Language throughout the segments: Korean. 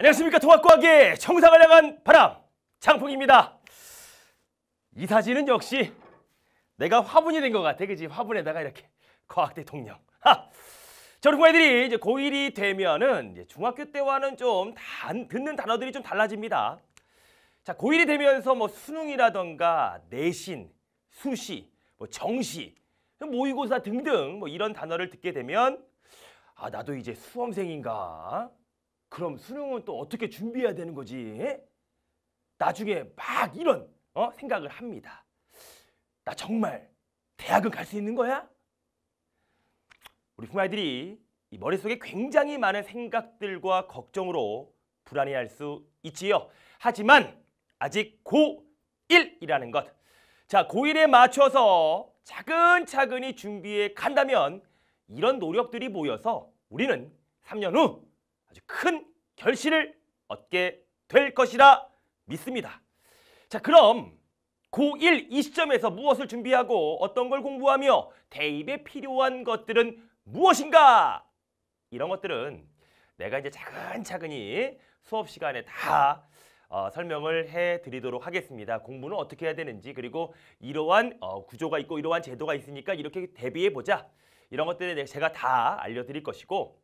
안녕하십니까 통합과학의청상을 향한 바람 장풍입니다 이 사진은 역시 내가 화분이 된 것 같아 그지 화분에다가 이렇게 과학 대통령 하! 저런 애들이 이제 고1이 되면은 이제 중학교 때와는 좀 단, 듣는 단어들이 좀 달라집니다 자 고1이 되면서 뭐 수능이라던가 내신, 수시, 뭐 정시, 모의고사 등등 뭐 이런 단어를 듣게 되면 아 나도 이제 수험생인가 그럼 수능은 또 어떻게 준비해야 되는 거지? 나중에 막 이런 어? 생각을 합니다. 나 정말 대학은 갈 수 있는 거야? 우리 부모아이들이 이 머릿속에 굉장히 많은 생각들과 걱정으로 불안해할 수 있지요. 하지만 아직 고1이라는 것. 자, 고1에 맞춰서 차근차근히 준비해 간다면 이런 노력들이 모여서 우리는 3년 후 아주 큰 결실을 얻게 될 것이라 믿습니다. 자, 그럼 고1 이 시점에서 무엇을 준비하고 어떤 걸 공부하며 대입에 필요한 것들은 무엇인가? 이런 것들은 내가 이제 차근차근히 수업 시간에 다 어, 설명을 해드리도록 하겠습니다. 공부는 어떻게 해야 되는지 그리고 이러한 어, 구조가 있고 이러한 제도가 있으니까 이렇게 대비해보자. 이런 것들에 대해 제가 다 알려드릴 것이고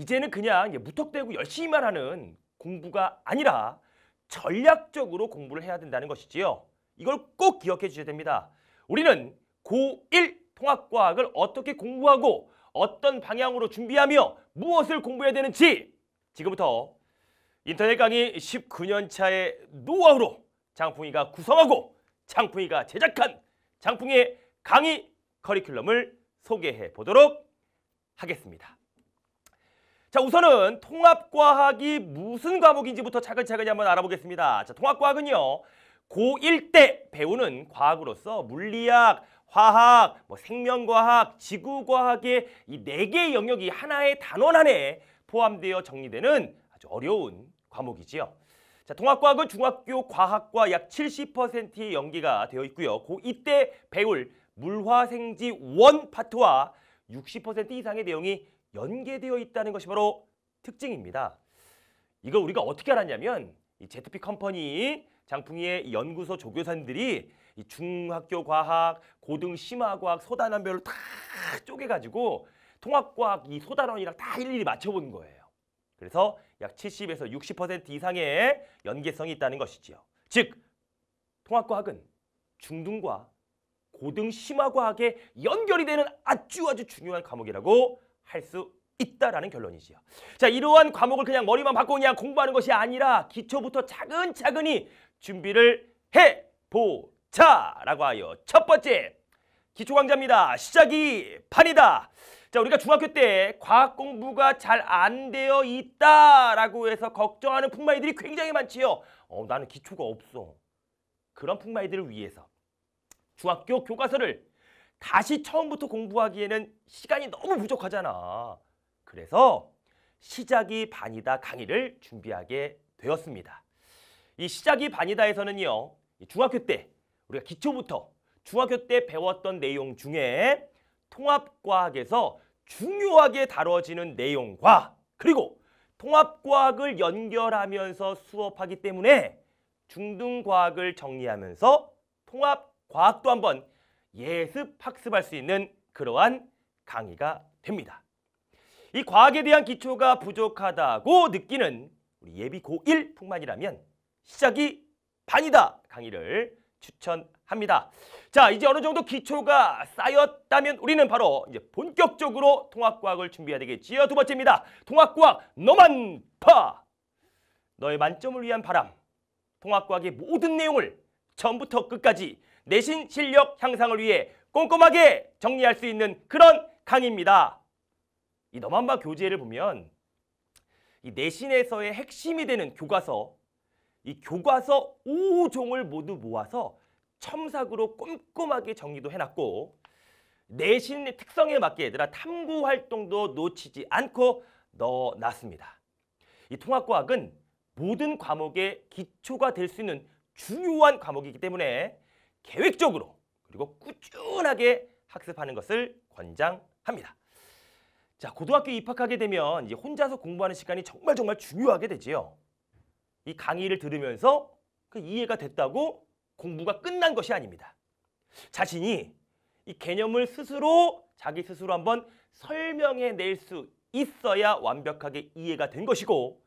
이제는 그냥 무턱대고 열심히만 하는 공부가 아니라 전략적으로 공부를 해야 된다는 것이지요. 이걸 꼭 기억해 주셔야 됩니다. 우리는 고1 통합과학을 어떻게 공부하고 어떤 방향으로 준비하며 무엇을 공부해야 되는지 지금부터 인터넷 강의 19년 차의 노하우로 장풍이가 구성하고 장풍이가 제작한 장풍의 강의 커리큘럼을 소개해 보도록 하겠습니다. 자 우선은 통합과학이 무슨 과목인지부터 차근차근히 한번 알아보겠습니다. 자 통합과학은요. 고1 때 배우는 과학으로서 물리학, 화학, 뭐 생명과학, 지구과학의 이 네 개의 영역이 하나의 단원 안에 포함되어 정리되는 아주 어려운 과목이지요. 자, 통합과학은 중학교 과학과 약 70%의 연계가 되어 있고요. 고2 때 배울 물화생지 원 파트와 60% 이상의 내용이 연계되어 있다는 것이 바로 특징입니다. 이걸 우리가 어떻게 알았냐면 이 ZP 컴퍼니 장풍이의 연구소 조교사님들이 이 중학교 과학, 고등 심화과학 소단원별로 다 쪼개가지고 통합과학 이 소단원이랑 다 일일이 맞춰보 거예요. 그래서 약 70에서 60% 이상의 연계성이 있다는 것이지요. 즉, 통합과학은 중등과 고등 심화과학에 연결이 되는 아주 아주 중요한 과목이라고 할수 있다라는 결론이지요. 자, 이러한 과목을 그냥 머리만 바꿔 그냥 공부하는 것이 아니라 기초부터 차근차근히 준비를 해 보자라고 하여 첫 번째 기초 강좌입니다. 시작이 판이다. 자, 우리가 중학교 때 과학 공부가 잘 안 되어 있다라고 해서 걱정하는 푼마이들이 굉장히 많지요. 어, 나는 기초가 없어. 그런 푼마이들을 위해서 중학교 교과서를 다시 처음부터 공부하기에는 시간이 너무 부족하잖아. 그래서 시작이 반이다 강의를 준비하게 되었습니다. 이 시작이 반이다에서는요. 중학교 때 우리가 기초부터 중학교 때 배웠던 내용 중에 통합과학에서 중요하게 다뤄지는 내용과 그리고 통합과학을 연결하면서 수업하기 때문에 중등과학을 정리하면서 통합과학도 한번 예습 학습할 수 있는 그러한 강의가 됩니다. 이 과학에 대한 기초가 부족하다고 느끼는 우리 예비 고1 뿐만이라면 시작이 반이다 강의를 추천합니다. 자, 이제 어느 정도 기초가 쌓였다면 우리는 바로 이제 본격적으로 통합과학을 준비해야 되겠지요. 두 번째입니다. 통합과학 너만 파! 너의 만점을 위한 바람. 통합과학의 모든 내용을 처음부터 끝까지 내신 실력 향상을 위해 꼼꼼하게 정리할 수 있는 그런 강의입니다. 이 너만바 교재를 보면 이 내신에서의 핵심이 되는 교과서 이 교과서 5종을 모두 모아서 첨삭으로 꼼꼼하게 정리도 해놨고 내신의 특성에 맞게 얘들아 탐구 활동도 놓치지 않고 넣어놨습니다. 이 통합과학은 모든 과목의 기초가 될 수 있는 중요한 과목이기 때문에 계획적으로 그리고 꾸준하게 학습하는 것을 권장합니다. 자, 고등학교 입학하게 되면 이제 혼자서 공부하는 시간이 정말 정말 중요하게 되지요. 이 강의를 들으면서 그 이해가 됐다고 공부가 끝난 것이 아닙니다. 자신이 이 개념을 스스로 자기 스스로 한번 설명해 낼 수 있어야 완벽하게 이해가 된 것이고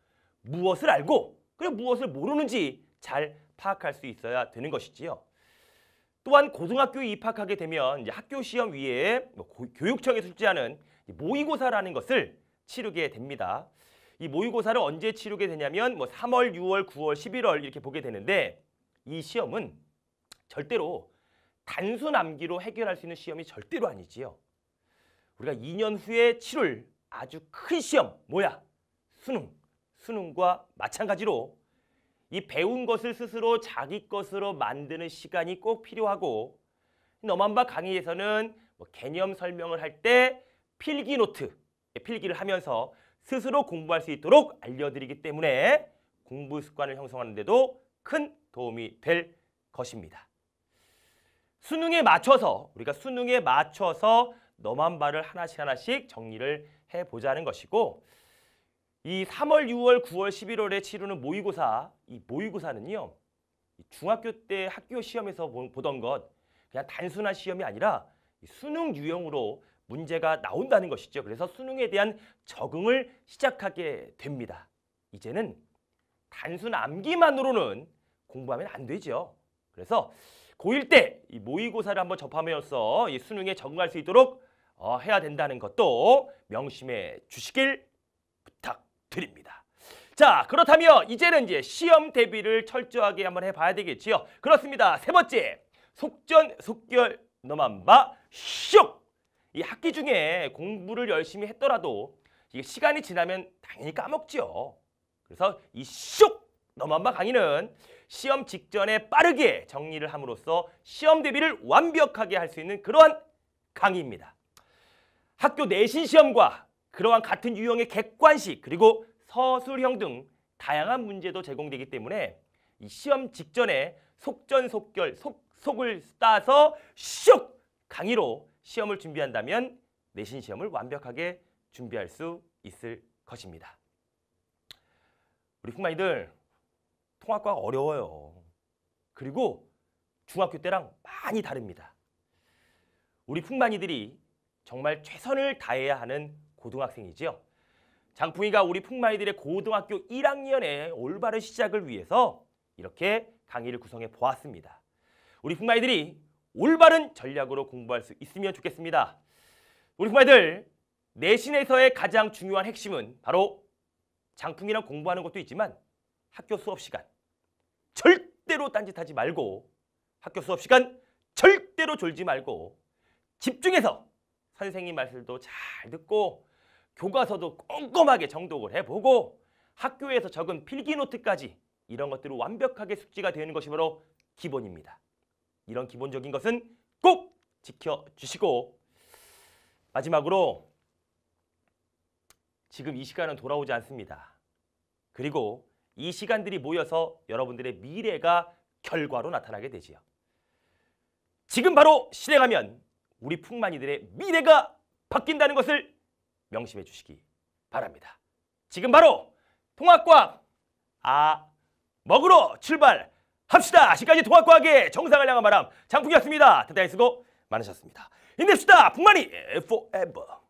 무엇을 알고 그리고 무엇을 모르는지 잘 파악할 수 있어야 되는 것이지요. 또한 고등학교에 입학하게 되면 학교 시험 위에 뭐 고, 교육청에 출제하는 모의고사라는 것을 치르게 됩니다. 이 모의고사를 언제 치르게 되냐면 뭐 3월, 6월, 9월, 11월 이렇게 보게 되는데 이 시험은 절대로 단순 암기로 해결할 수 있는 시험이 절대로 아니지요. 우리가 2년 후에 치를 아주 큰 시험 뭐야? 수능. 수능과 마찬가지로 이 배운 것을 스스로 자기 것으로 만드는 시간이 꼭 필요하고 너만바 강의에서는 뭐 개념 설명을 할 때 필기 노트, 예, 필기를 하면서 스스로 공부할 수 있도록 알려드리기 때문에 공부 습관을 형성하는 데도 큰 도움이 될 것입니다. 수능에 맞춰서 우리가 수능에 맞춰서 너만바를 하나씩 하나씩 정리를 해보자는 것이고 이 3월, 6월, 9월, 11월에 치르는 모의고사, 이 모의고사는요. 중학교 때 학교 시험에서 보던 것 그냥 단순한 시험이 아니라 수능 유형으로 문제가 나온다는 것이죠. 그래서 수능에 대한 적응을 시작하게 됩니다. 이제는 단순 암기만으로는 공부하면 안 되죠. 그래서 고1 때 이 모의고사를 한번 접하면서 이 수능에 적응할 수 있도록 어, 해야 된다는 것도 명심해 주시길 드립니다. 자 그렇다면 이제는 이제 시험 대비를 철저하게 한번 해봐야 되겠지요. 그렇습니다. 세 번째 속전속결 너만 봐 슉! 이 학기 중에 공부를 열심히 했더라도 이게 시간이 지나면 당연히 까먹지요 그래서 이 슉! 너만봐 강의는 시험 직전에 빠르게 정리를 함으로써 시험 대비를 완벽하게 할 수 있는 그러한 강의입니다. 학교 내신 시험과 그러한 같은 유형의 객관식 그리고 서술형 등 다양한 문제도 제공되기 때문에 이 시험 직전에 속전속결, 속속을 따서 슉 강의로 시험을 준비한다면 내신 시험을 완벽하게 준비할 수 있을 것입니다. 우리 흑마이들 통합과 어려워요. 그리고 중학교 때랑 많이 다릅니다. 우리 흑마이들이 정말 최선을 다해야 하는 고등학생이지요. 장풍이가 우리 풍마이들의 고등학교 1학년의 올바른 시작을 위해서 이렇게 강의를 구성해 보았습니다. 우리 풍마이들이 올바른 전략으로 공부할 수 있으면 좋겠습니다. 우리 풍마이들 내신에서의 가장 중요한 핵심은 바로 장풍이랑 공부하는 것도 있지만 학교 수업 시간 절대로 딴짓하지 말고 학교 수업 시간 절대로 졸지 말고 집중해서 선생님 말씀도 잘 듣고 교과서도 꼼꼼하게 정독을 해보고 학교에서 적은 필기노트까지 이런 것들을 완벽하게 숙지가 되는 것이 므로 기본입니다. 이런 기본적인 것은 꼭 지켜주시고 마지막으로 지금 이 시간은 돌아오지 않습니다. 그리고 이 시간들이 모여서 여러분들의 미래가 결과로 나타나게 되지요. 지금 바로 실행하면 우리 풍만이들의 미래가 바뀐다는 것을 명심해 주시기 바랍니다. 지금 바로 통합과학 아 먹으러 출발합시다. 지금까지 통합과학의 정상을 향한 바람 장풍이었습니다. 대단히 수고 많으셨습니다. 인내시다 북만이 forever.